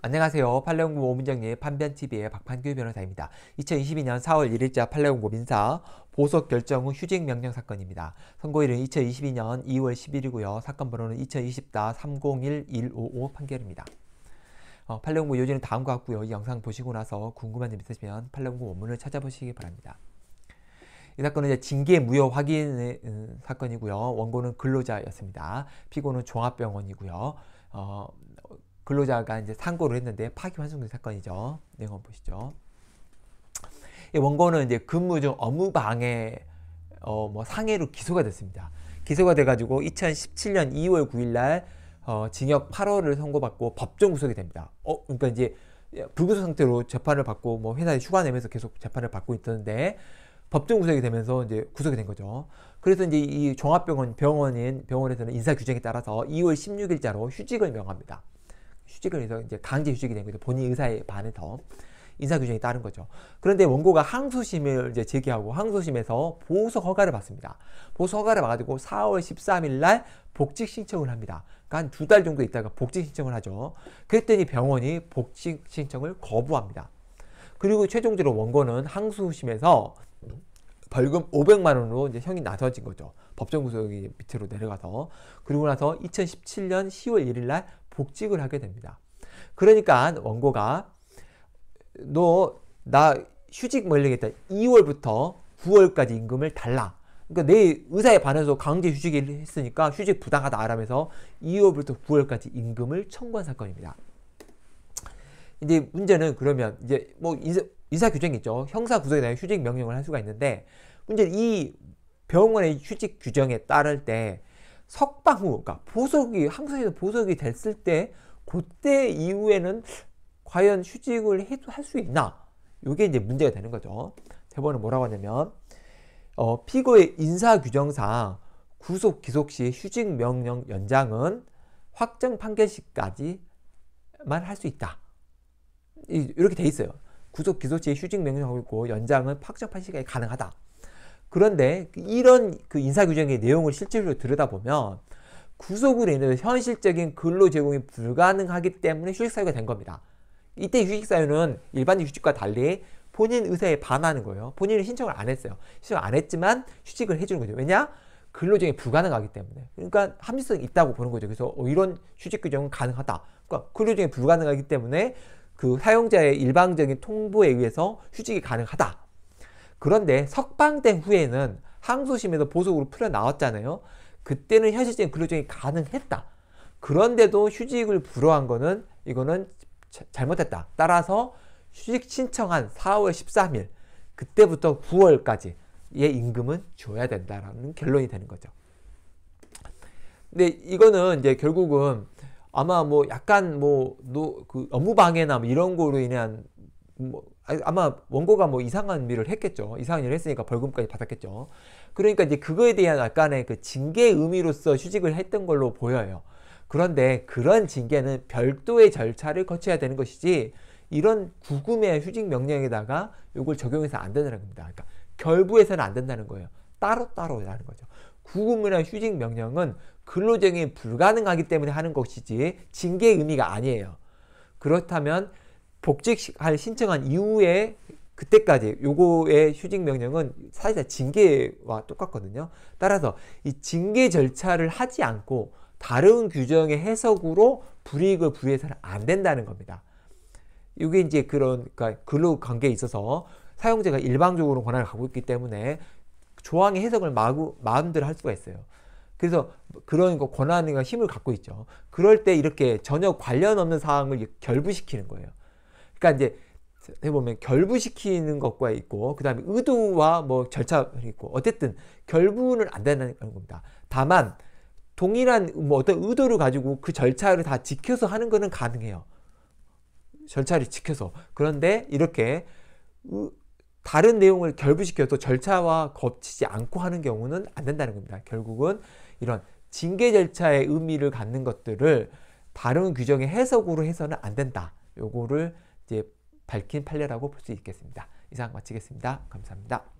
안녕하세요. 팔레옹고 오문정리의 판변TV의 박판규 변호사입니다. 2022년 4월 1일자 팔레옹고 민사 보석 결정 후 휴직 명령 사건입니다. 선고일은 2022년 2월 10일이고요. 사건 번호는 2024-301-155 판결입니다. 어, 팔레옹고 요지는 다음과 같고요. 이 영상 보시고 나서 궁금한 점 있으시면 팔레옹고 원문을 찾아보시기 바랍니다. 이 사건은 징계 무효 확인 음, 사건이고요. 원고는 근로자였습니다. 피고는 종합병원이고요. 어, 근로자가 이제 상고를 했는데 파기환송된 사건이죠. 내용 네, 한번 보시죠. 이 원고는 이제 근무 중 업무 방해 어, 뭐 상해로 기소가 됐습니다. 기소가 돼가지고 2017년 2월 9일날 어, 징역 8월을 선고받고 법정 구속이 됩니다. 어, 그러니까 이제 불구속 상태로 재판을 받고 뭐 회사에 휴가 내면서 계속 재판을 받고 있었는데 법정 구속이 되면서 이제 구속이 된 거죠. 그래서 이제 이 종합병원 병원인 병원에서는 인사 규정에 따라서 2월 16일자로 휴직을 명합니다. 휴직을 해서 이제 강제 휴직이 된 거죠. 본인 의사에 반해서 인사 규정이 따른 거죠. 그런데 원고가 항소심을 이제 제기하고 항소심에서 보석 허가를 받습니다. 보석 허가를 받아가지고 4월 13일 날 복직 신청을 합니다. 그러니까 한두 달 정도 있다가 복직 신청을 하죠. 그랬더니 병원이 복직 신청을 거부합니다. 그리고 최종적으로 원고는 항소심에서 벌금 500만 원으로 이제 형이 나서진 거죠. 법정 구속이 밑으로 내려가서 그리고 나서 2017년 10월 1일 날 복직을 하게 됩니다. 그러니까 원고가 너 나 휴직 멀리겠다 뭐 2월부터 9월까지 임금을 달라. 그러니까 내 의사에 반해서 강제 휴직을 했으니까 휴직 부당하다 라면서 2월부터 9월까지 임금을 청구한 사건입니다. 이제 문제는 그러면 이제 뭐 인사, 인사 규정이 있죠. 형사 구속에 대한 휴직 명령을 할 수가 있는데 문제는 이 병원의 휴직 규정에 따를 때 석방 후, 그러니까 보석이 항국에서 보석이 됐을 때 그때 이후에는 과연 휴직을 할수 있나? 이게 이제 문제가 되는 거죠. 대번원은 뭐라고 하냐면 어, 피고의 인사 규정상 구속 기속 시 휴직 명령 연장은 확정 판결 시까지만 할 수 있다. 이렇게 돼 있어요. 구속 기소 시 휴직 명령하고 있고 연장은 확정 판시까지 가능하다. 그런데 이런 그 인사규정의 내용을 실제로 들여다보면 구속으로 인해서 현실적인 근로 제공이 불가능하기 때문에 휴직사유가 된 겁니다. 이때 휴직사유는 일반 휴직과 달리 본인 의사에 반하는 거예요. 본인은 신청을 안 했어요. 신청 안 했지만 휴직을 해주는 거죠. 왜냐? 근로정이 불가능하기 때문에. 그러니까 합리성이 있다고 보는 거죠. 그래서 어, 이런 휴직 규정은 가능하다. 그러니까 근로정이 불가능하기 때문에 그 사용자의 일방적인 통보에 의해서 휴직이 가능하다. 그런데 석방된 후에는 항소심에서 보석으로 풀려 나왔잖아요. 그때는 현실적인 근로정이 가능했다. 그런데도 휴직을 불허한 거는 이거는 자, 잘못했다. 따라서 휴직 신청한 4월 13일 그때부터 9월까지의 임금은 줘야 된다라는 결론이 되는 거죠. 근데 이거는 이제 결국은 아마 뭐 약간 뭐그 업무 방해나 뭐 이런 거로 인한 뭐 아마 원고가 뭐 이상한 일을 했겠죠. 이상한 일을 했으니까 벌금까지 받았겠죠. 그러니까 이제 그거에 대한 약간의 그 징계 의미로서 휴직을 했던 걸로 보여요. 그런데 그런 징계는 별도의 절차를 거쳐야 되는 것이지 이런 구금의 휴직 명령에다가 이걸 적용해서 안 된다는 겁니다. 그러니까 결부해서는 안 된다는 거예요. 따로따로라는 거죠. 구금이나 휴직 명령은 근로정이 불가능하기 때문에 하는 것이지 징계 의미가 아니에요. 그렇다면 복직할 신청한 이후에 그때까지 요거의 휴직 명령은 사실상 징계와 똑같거든요. 따라서 이 징계 절차를 하지 않고 다른 규정의 해석으로 불이익을 부여해서는 안 된다는 겁니다. 이게 이제 그런 그러니까 근로 관계에 있어서 사용자가 일방적으로 권한을 갖고 있기 때문에 조항의 해석을 마구, 마음대로 할 수가 있어요. 그래서 그런 거 권한과 힘을 갖고 있죠. 그럴 때 이렇게 전혀 관련 없는 사항을 결부시키는 거예요. 그러니까 이제 해보면 결부시키는 것과 있고 그 다음에 의도와 뭐 절차 있고 어쨌든 결부는 안 된다는 겁니다. 다만 동일한 뭐 어떤 의도를 가지고 그 절차를 다 지켜서 하는 것은 가능해요. 절차를 지켜서 그런데 이렇게 다른 내용을 결부시켜서 절차와 겹치지 않고 하는 경우는 안 된다는 겁니다. 결국은 이런 징계 절차의 의미를 갖는 것들을 다른 규정의 해석으로 해서는 안 된다. 요거를 이제 밝힌 판례라고 볼 수 있겠습니다. 이상 마치겠습니다. 감사합니다.